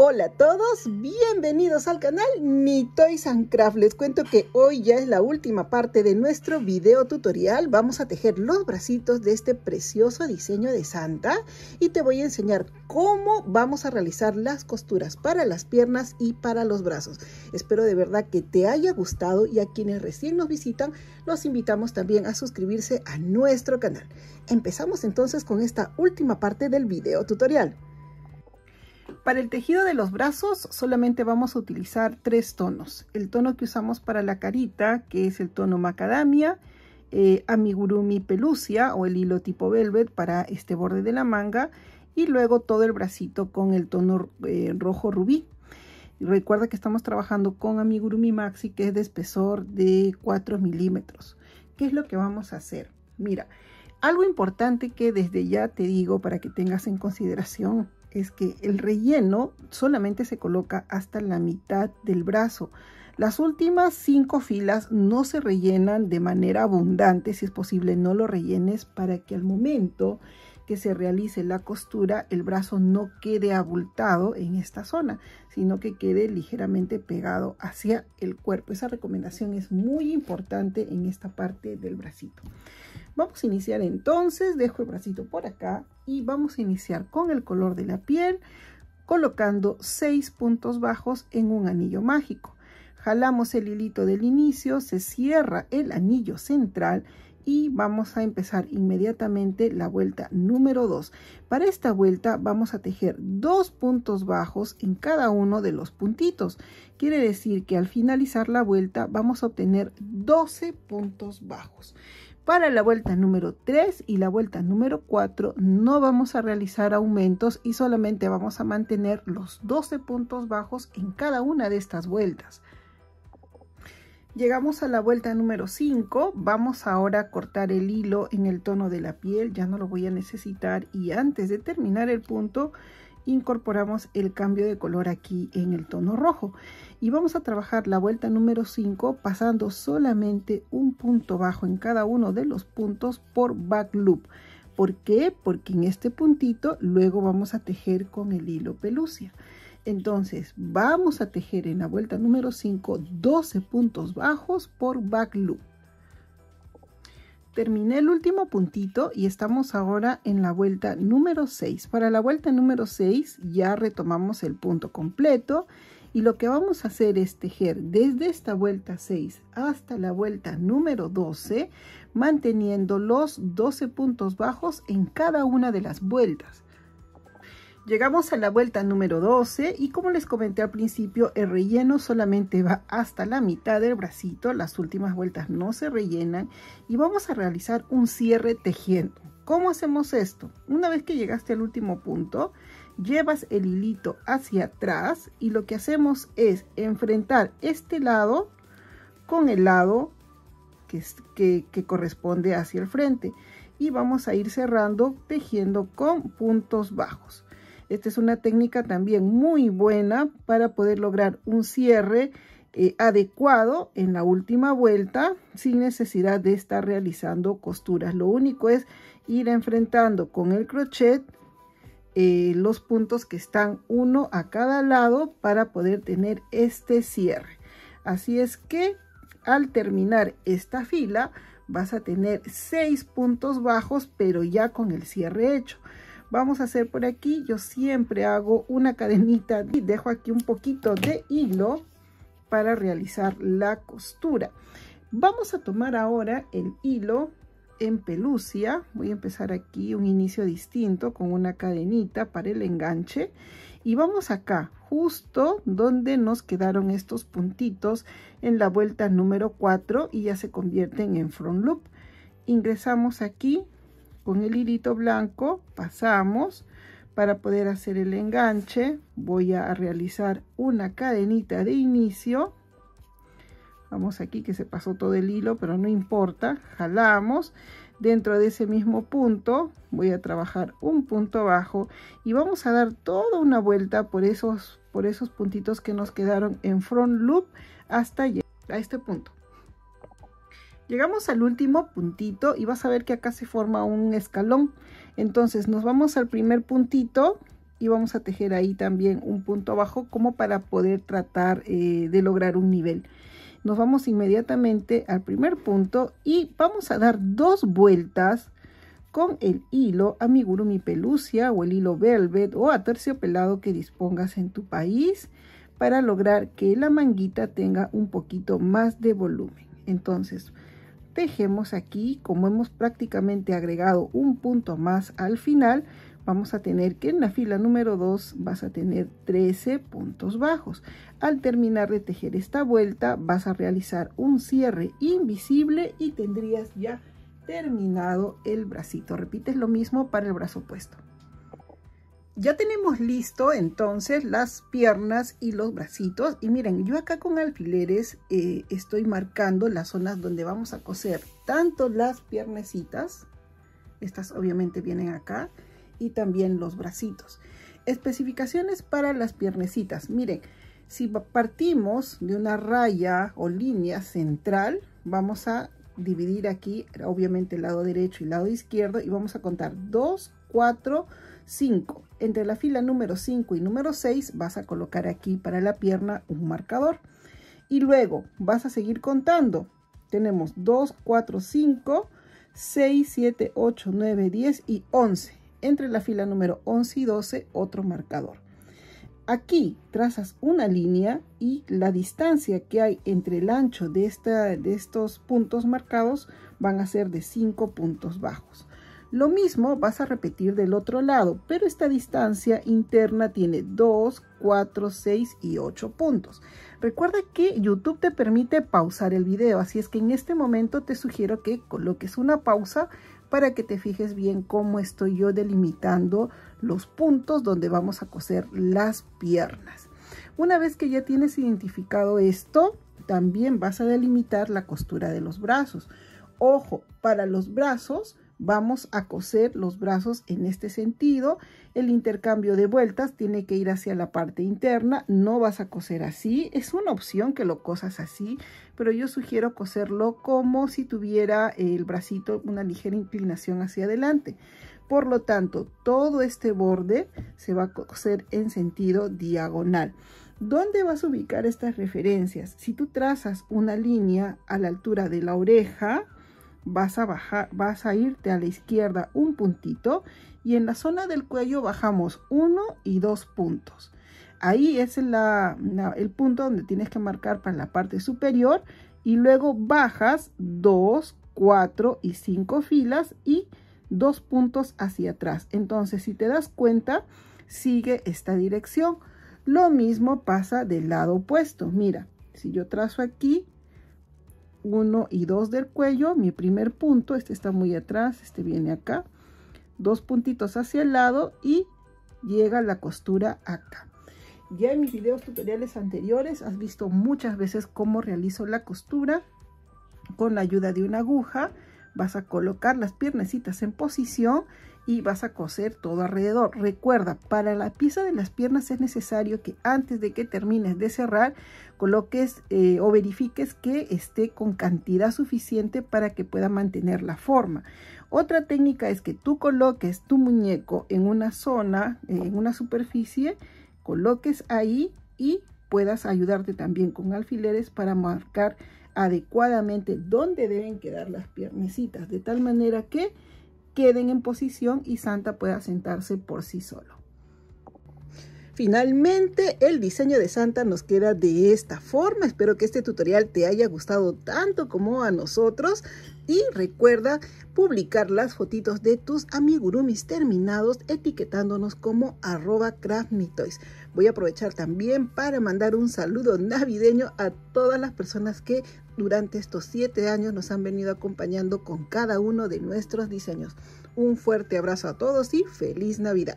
Hola a todos, bienvenidos al canal Mi Toys and Craft. Les cuento que hoy ya es la última parte de nuestro video tutorial. Vamos a tejer los bracitos de este precioso diseño de Santa y te voy a enseñar cómo vamos a realizar las costuras para las piernas y para los brazos. Espero de verdad que te haya gustado y a quienes recién nos visitan los invitamos también a suscribirse a nuestro canal. Empezamos entonces con esta última parte del video tutorial. Para el tejido de los brazos solamente vamos a utilizar tres tonos. El tono que usamos para la carita, que es el tono macadamia, eh, amigurumi pelucia o el hilo tipo velvet para este borde de la manga y luego todo el bracito con el tono eh, rojo rubí. recuerda que estamos trabajando con amigurumi maxi que es de espesor de 4 milímetros. ¿Qué es lo que vamos a hacer? Mira, algo importante que desde ya te digo para que tengas en consideración es que el relleno solamente se coloca hasta la mitad del brazo. Las últimas cinco filas no se rellenan de manera abundante, si es posible no lo rellenes para que al momento que se realice la costura, el brazo no quede abultado en esta zona, sino que quede ligeramente pegado hacia el cuerpo. Esa recomendación es muy importante en esta parte del bracito. Vamos a iniciar entonces, dejo el bracito por acá y vamos a iniciar con el color de la piel, colocando seis puntos bajos en un anillo mágico. Jalamos el hilito del inicio, se cierra el anillo central y vamos a empezar inmediatamente la vuelta número 2. Para esta vuelta vamos a tejer dos puntos bajos en cada uno de los puntitos. Quiere decir que al finalizar la vuelta vamos a obtener 12 puntos bajos. Para la vuelta número 3 y la vuelta número 4 no vamos a realizar aumentos y solamente vamos a mantener los 12 puntos bajos en cada una de estas vueltas. Llegamos a la vuelta número 5, vamos ahora a cortar el hilo en el tono de la piel, ya no lo voy a necesitar y antes de terminar el punto incorporamos el cambio de color aquí en el tono rojo y vamos a trabajar la vuelta número 5 pasando solamente un punto bajo en cada uno de los puntos por back loop. ¿Por qué? Porque en este puntito luego vamos a tejer con el hilo pelucia. Entonces, vamos a tejer en la vuelta número 5 12 puntos bajos por back loop. Terminé el último puntito y estamos ahora en la vuelta número 6. Para la vuelta número 6 ya retomamos el punto completo y lo que vamos a hacer es tejer desde esta vuelta 6 hasta la vuelta número 12 manteniendo los 12 puntos bajos en cada una de las vueltas. Llegamos a la vuelta número 12 y como les comenté al principio, el relleno solamente va hasta la mitad del bracito, las últimas vueltas no se rellenan y vamos a realizar un cierre tejiendo. ¿Cómo hacemos esto? Una vez que llegaste al último punto, llevas el hilito hacia atrás y lo que hacemos es enfrentar este lado con el lado que, que corresponde hacia el frente y vamos a ir cerrando tejiendo con puntos bajos. Esta es una técnica también muy buena para poder lograr un cierre eh, adecuado en la última vuelta sin necesidad de estar realizando costuras. Lo único es ir enfrentando con el crochet eh, los puntos que están uno a cada lado para poder tener este cierre. Así es que al terminar esta fila vas a tener seis puntos bajos pero ya con el cierre hecho vamos a hacer por aquí yo siempre hago una cadenita y dejo aquí un poquito de hilo para realizar la costura vamos a tomar ahora el hilo en pelucia voy a empezar aquí un inicio distinto con una cadenita para el enganche y vamos acá justo donde nos quedaron estos puntitos en la vuelta número 4 y ya se convierten en front loop ingresamos aquí con el hilito blanco pasamos para poder hacer el enganche voy a realizar una cadenita de inicio vamos aquí que se pasó todo el hilo pero no importa jalamos dentro de ese mismo punto voy a trabajar un punto bajo y vamos a dar toda una vuelta por esos por esos puntitos que nos quedaron en front loop hasta llegar a este punto Llegamos al último puntito y vas a ver que acá se forma un escalón. Entonces nos vamos al primer puntito y vamos a tejer ahí también un punto abajo como para poder tratar eh, de lograr un nivel. Nos vamos inmediatamente al primer punto y vamos a dar dos vueltas con el hilo amigurumi pelucia o el hilo velvet o a terciopelado que dispongas en tu país para lograr que la manguita tenga un poquito más de volumen. Entonces, Tejemos aquí, como hemos prácticamente agregado un punto más al final, vamos a tener que en la fila número 2 vas a tener 13 puntos bajos. Al terminar de tejer esta vuelta vas a realizar un cierre invisible y tendrías ya terminado el bracito. Repites lo mismo para el brazo opuesto. Ya tenemos listo entonces las piernas y los bracitos. Y miren, yo acá con alfileres eh, estoy marcando las zonas donde vamos a coser tanto las piernecitas, estas obviamente vienen acá, y también los bracitos. Especificaciones para las piernecitas. Miren, si partimos de una raya o línea central, vamos a dividir aquí obviamente el lado derecho y el lado izquierdo y vamos a contar 2, cuatro 5. Entre la fila número 5 y número 6 vas a colocar aquí para la pierna un marcador. Y luego vas a seguir contando. Tenemos 2, 4, 5, 6, 7, 8, 9, 10 y 11. Entre la fila número 11 y 12 otro marcador. Aquí trazas una línea y la distancia que hay entre el ancho de, de estos puntos marcados van a ser de 5 puntos bajos. Lo mismo vas a repetir del otro lado, pero esta distancia interna tiene 2, 4, 6 y 8 puntos. Recuerda que YouTube te permite pausar el video, así es que en este momento te sugiero que coloques una pausa para que te fijes bien cómo estoy yo delimitando los puntos donde vamos a coser las piernas. Una vez que ya tienes identificado esto, también vas a delimitar la costura de los brazos. Ojo, para los brazos Vamos a coser los brazos en este sentido. El intercambio de vueltas tiene que ir hacia la parte interna. No vas a coser así. Es una opción que lo cosas así, pero yo sugiero coserlo como si tuviera el bracito una ligera inclinación hacia adelante. Por lo tanto, todo este borde se va a coser en sentido diagonal. ¿Dónde vas a ubicar estas referencias? Si tú trazas una línea a la altura de la oreja, vas a bajar, vas a irte a la izquierda un puntito y en la zona del cuello bajamos uno y dos puntos. Ahí es el punto donde tienes que marcar para la parte superior y luego bajas dos, cuatro y cinco filas y dos puntos hacia atrás. Entonces, si te das cuenta, sigue esta dirección. Lo mismo pasa del lado opuesto. Mira, si yo trazo aquí, uno y 2 del cuello, mi primer punto, este está muy atrás, este viene acá, dos puntitos hacia el lado y llega la costura acá. Ya en mis videos tutoriales anteriores has visto muchas veces cómo realizo la costura con la ayuda de una aguja Vas a colocar las piernecitas en posición y vas a coser todo alrededor. Recuerda, para la pieza de las piernas es necesario que antes de que termines de cerrar, coloques eh, o verifiques que esté con cantidad suficiente para que pueda mantener la forma. Otra técnica es que tú coloques tu muñeco en una zona, eh, en una superficie, coloques ahí y puedas ayudarte también con alfileres para marcar adecuadamente dónde deben quedar las piernecitas, de tal manera que queden en posición y Santa pueda sentarse por sí solo. Finalmente, el diseño de Santa nos queda de esta forma. Espero que este tutorial te haya gustado tanto como a nosotros y recuerda publicar las fotitos de tus amigurumis terminados etiquetándonos como arroba Voy a aprovechar también para mandar un saludo navideño a todas las personas que durante estos siete años nos han venido acompañando con cada uno de nuestros diseños. Un fuerte abrazo a todos y feliz Navidad.